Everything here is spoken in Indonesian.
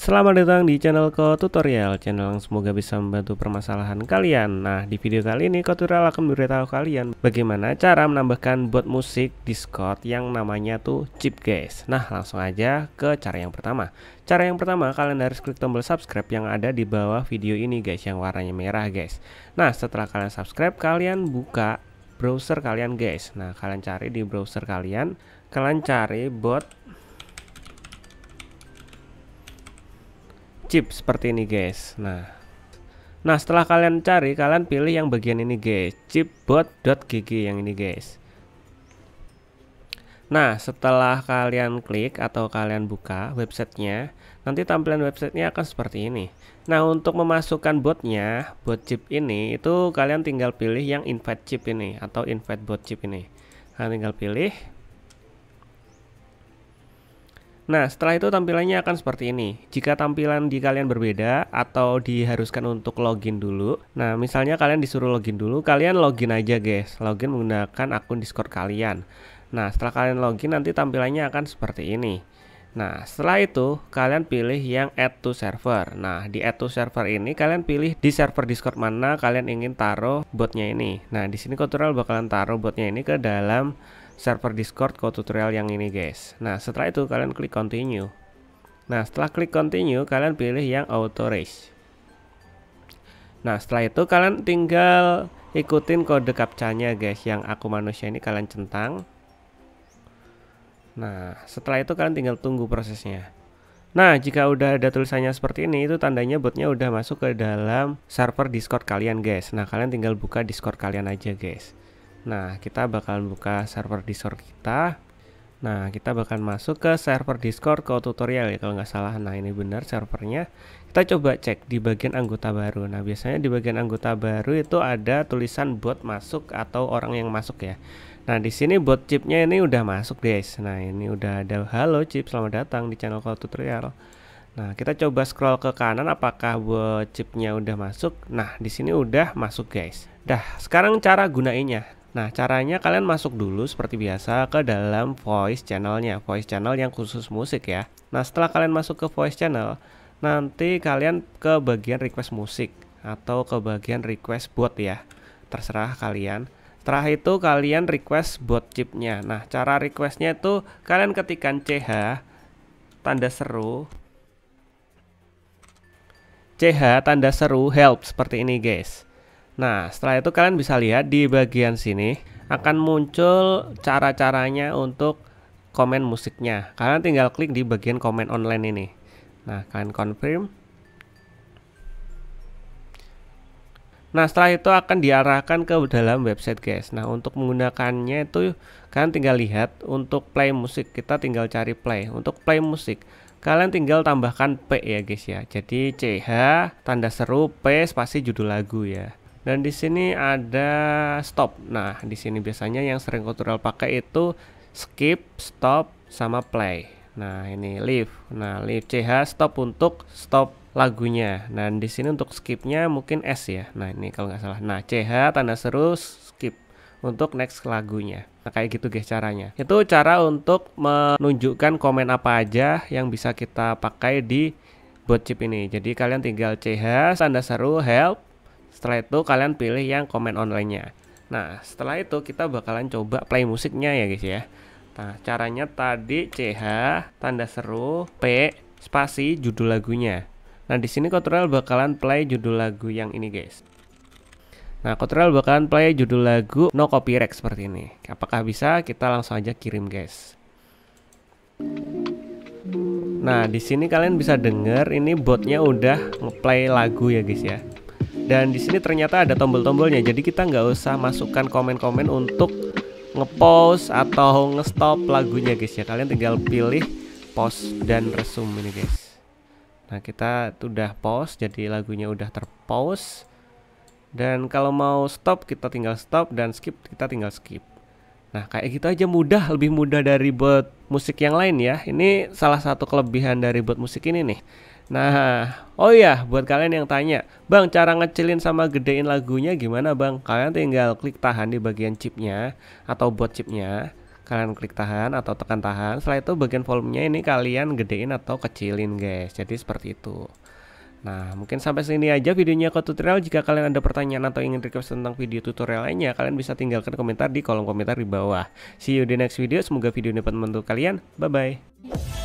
Selamat datang di channel Ko Tutorial, channel yang semoga bisa membantu permasalahan kalian. Nah, di video kali ini Ko Tutorial akan memberitahu kalian bagaimana cara menambahkan bot musik Discord yang namanya tuh chip guys. Nah, langsung aja ke cara yang pertama. Cara yang pertama, kalian harus klik tombol subscribe yang ada di bawah video ini guys, yang warnanya merah guys. Nah, setelah kalian subscribe, kalian buka browser kalian guys. Nah, kalian cari di browser kalian, kalian cari bot chip seperti ini guys nah nah setelah kalian cari kalian pilih yang bagian ini guys chipbot.gg yang ini guys nah setelah kalian klik atau kalian buka websitenya nanti tampilan websitenya akan seperti ini nah untuk memasukkan botnya bot chip ini itu kalian tinggal pilih yang invite chip ini atau invite bot chip ini kalian nah, tinggal pilih Nah, setelah itu tampilannya akan seperti ini. Jika tampilan di kalian berbeda atau diharuskan untuk login dulu. Nah, misalnya kalian disuruh login dulu, kalian login aja guys. Login menggunakan akun Discord kalian. Nah, setelah kalian login nanti tampilannya akan seperti ini. Nah, setelah itu kalian pilih yang add to server. Nah, di add to server ini kalian pilih di server Discord mana kalian ingin taruh botnya ini. Nah, di sini tutorial bakalan taruh botnya ini ke dalam server Discord tutorial yang ini, guys. Nah, setelah itu kalian klik continue. Nah, setelah klik continue, kalian pilih yang auto race. Nah, setelah itu kalian tinggal ikutin kode captcha-nya, guys, yang aku manusia ini kalian centang. Nah, setelah itu kalian tinggal tunggu prosesnya. Nah, jika udah ada tulisannya seperti ini, itu tandanya botnya udah masuk ke dalam server Discord kalian, guys. Nah, kalian tinggal buka Discord kalian aja, guys. Nah, kita bakalan buka server Discord kita. Nah, kita bakalan masuk ke server Discord ke tutorial ya kalau nggak salah. Nah, ini benar servernya. Kita coba cek di bagian anggota baru. Nah, biasanya di bagian anggota baru itu ada tulisan bot masuk atau orang yang masuk ya. Nah, di sini buat chipnya ini udah masuk, guys. Nah, ini udah ada halo chip, selamat datang di channel Call Tutorial. Nah, kita coba scroll ke kanan apakah buat chipnya udah masuk. Nah, di sini udah masuk, guys. Dah, sekarang cara gunainya Nah, caranya kalian masuk dulu seperti biasa ke dalam voice channelnya, voice channel yang khusus musik ya. Nah, setelah kalian masuk ke voice channel, nanti kalian ke bagian request musik atau ke bagian request buat ya. Terserah kalian. Setelah itu kalian request bot chipnya. Nah, cara requestnya itu kalian ketikkan ch tanda seru ch tanda seru help seperti ini guys. Nah, setelah itu kalian bisa lihat di bagian sini akan muncul cara-caranya untuk komen musiknya. Kalian tinggal klik di bagian komen online ini. Nah, kalian confirm. Nah setelah itu akan diarahkan ke dalam website guys Nah untuk menggunakannya itu kalian tinggal lihat untuk play musik kita tinggal cari play Untuk play musik kalian tinggal tambahkan P ya guys ya Jadi CH tanda seru P spasi judul lagu ya dan di sini ada stop. Nah, di sini biasanya yang sering kultural pakai itu skip, stop, sama play. Nah, ini leave. Nah, leave CH stop untuk stop lagunya. dan nah, di sini untuk skipnya mungkin S ya. Nah, ini kalau nggak salah. Nah, CH tanda seru skip untuk next lagunya. Nah, kayak gitu guys caranya. Itu cara untuk menunjukkan komen apa aja yang bisa kita pakai di buat chip ini. Jadi kalian tinggal CH tanda seru help. Setelah itu kalian pilih yang komen online-nya. Nah, setelah itu kita bakalan coba play musiknya ya guys ya. Nah, caranya tadi CH tanda seru P spasi judul lagunya. Nah, di sini Kotrel bakalan play judul lagu yang ini, guys. Nah, Kotrel bakalan play judul lagu No Copyright seperti ini. Apakah bisa? Kita langsung aja kirim, guys. Nah, di sini kalian bisa denger ini botnya udah ngeplay lagu ya, guys ya. Dan di sini ternyata ada tombol-tombolnya. Jadi kita nggak usah masukkan komen-komen untuk ngepost atau ngestop lagunya guys ya kalian tinggal pilih post dan resume ini guys nah kita sudah post jadi lagunya udah terpause dan kalau mau stop kita tinggal stop dan skip kita tinggal skip nah kayak gitu aja mudah lebih mudah dari buat musik yang lain ya ini salah satu kelebihan dari buat musik ini nih Nah, oh iya buat kalian yang tanya, Bang cara ngecilin sama gedein lagunya gimana Bang? Kalian tinggal klik tahan di bagian chipnya atau buat chipnya kalian klik tahan atau tekan tahan setelah itu bagian volumenya ini kalian gedein atau kecilin guys jadi seperti itu Nah mungkin sampai sini aja videonya ke tutorial jika kalian ada pertanyaan atau ingin request tentang video tutorial lainnya kalian bisa tinggalkan komentar di kolom komentar di bawah see you di next video semoga video ini membantu kalian bye bye